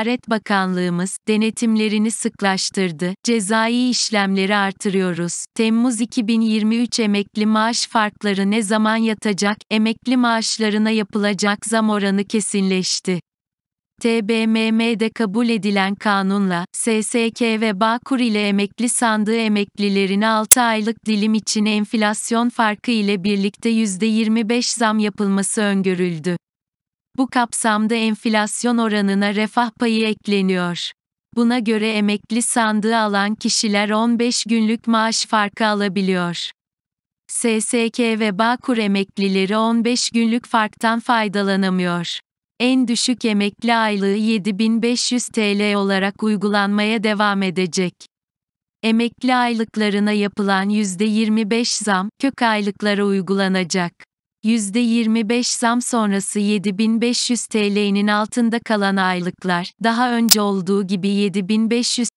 Ticaret Bakanlığımız denetimlerini sıklaştırdı. Cezai işlemleri artırıyoruz. Temmuz 2023 emekli maaş farkları ne zaman yatacak? Emekli maaşlarına yapılacak zam oranı kesinleşti. TBMM'de kabul edilen kanunla, SSK ve Bağkur ile emekli sandığı emeklilerine 6 aylık dilim için enflasyon farkı ile birlikte %25 zam yapılması öngörüldü. Bu kapsamda enflasyon oranına refah payı ekleniyor. Buna göre emekli sandığı alan kişiler 15 günlük maaş farkı alabiliyor. SSK ve Bağkur emeklileri 15 günlük farktan faydalanamıyor. En düşük emekli aylığı 7500 TL olarak uygulanmaya devam edecek. Emekli aylıklarına yapılan %25 zam kök aylıklara uygulanacak. %25 zam sonrası 7500 TL'nin altında kalan aylıklar, daha önce olduğu gibi 7500